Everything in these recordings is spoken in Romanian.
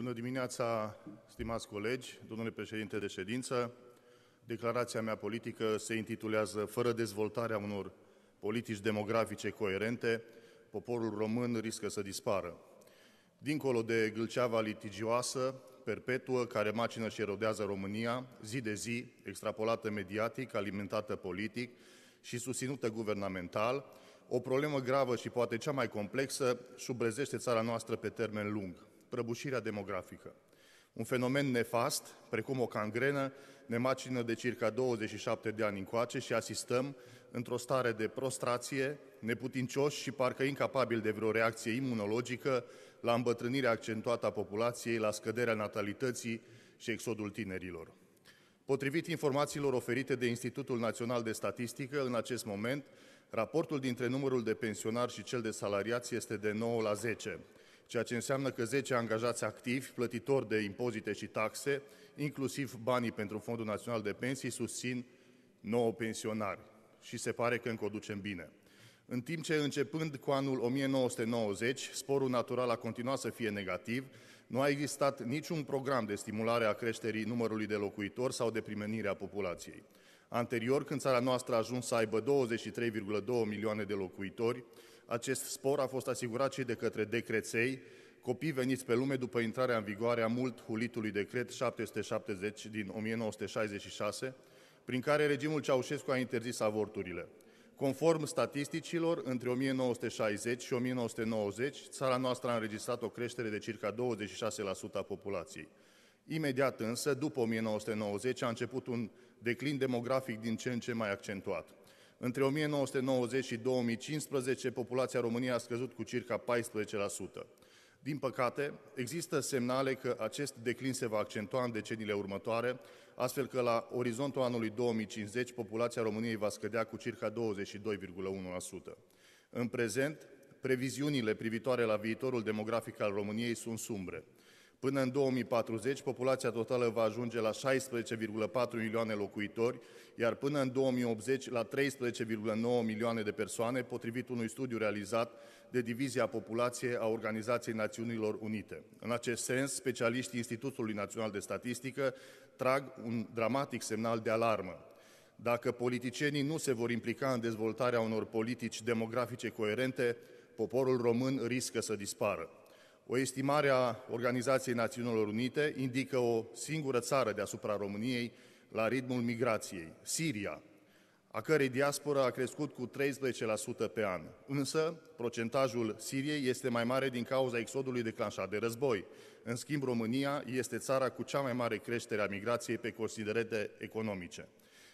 Bună dimineața, stimați colegi, domnule președinte de ședință. Declarația mea politică se intitulează Fără dezvoltarea unor politici demografice coerente, poporul român riscă să dispară. Dincolo de gâlceava litigioasă, perpetuă, care macină și erodează România, zi de zi, extrapolată mediatic, alimentată politic și susținută guvernamental, o problemă gravă și poate cea mai complexă subrezește țara noastră pe termen lung prăbușirea demografică. Un fenomen nefast, precum o cangrenă, ne macină de circa 27 de ani încoace și asistăm într-o stare de prostrație, neputincioși și parcă incapabil de vreo reacție imunologică la îmbătrânirea accentuată a populației, la scăderea natalității și exodul tinerilor. Potrivit informațiilor oferite de Institutul Național de Statistică, în acest moment, raportul dintre numărul de pensionari și cel de salariați este de 9 la 10, ceea ce înseamnă că 10 angajați activi, plătitori de impozite și taxe, inclusiv banii pentru Fondul Național de Pensii, susțin 9 pensionari și se pare că încă o ducem bine. În timp ce, începând cu anul 1990, sporul natural a continuat să fie negativ, nu a existat niciun program de stimulare a creșterii numărului de locuitori sau de a populației. Anterior, când țara noastră a ajuns să aibă 23,2 milioane de locuitori, acest spor a fost asigurat și de către decreței, copii veniți pe lume după intrarea în vigoare a mult hulitului decret 770 din 1966, prin care regimul Ceaușescu a interzis avorturile. Conform statisticilor, între 1960 și 1990, țara noastră a înregistrat o creștere de circa 26% a populației. Imediat însă, după 1990, a început un declin demografic din ce în ce mai accentuat. Între 1990 și 2015, populația României a scăzut cu circa 14%. Din păcate, există semnale că acest declin se va accentua în deceniile următoare, astfel că la orizontul anului 2050 populația României va scădea cu circa 22,1%. În prezent, previziunile privitoare la viitorul demografic al României sunt sumbre. Până în 2040, populația totală va ajunge la 16,4 milioane locuitori, iar până în 2080 la 13,9 milioane de persoane, potrivit unui studiu realizat de Divizia Populației a Organizației Națiunilor Unite. În acest sens, specialiștii Institutului Național de Statistică trag un dramatic semnal de alarmă. Dacă politicienii nu se vor implica în dezvoltarea unor politici demografice coerente, poporul român riscă să dispară. O estimare a Organizației Națiunilor Unite indică o singură țară deasupra României la ritmul migrației, Siria, a cărei diaspora a crescut cu 13% pe an. Însă, procentajul Siriei este mai mare din cauza exodului declanșat de război. În schimb, România este țara cu cea mai mare creștere a migrației pe considerente economice.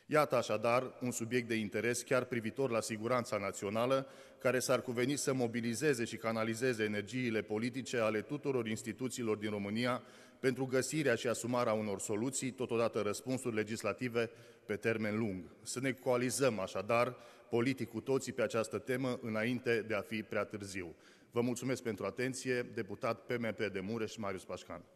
Iată așadar un subiect de interes chiar privitor la siguranța națională, care s-ar cuveni să mobilizeze și canalizeze energiile politice ale tuturor instituțiilor din România pentru găsirea și asumarea unor soluții, totodată răspunsuri legislative pe termen lung. Să ne coalizăm așadar politic cu toții pe această temă înainte de a fi prea târziu. Vă mulțumesc pentru atenție, deputat PMP de Mureș, Marius Pașcan.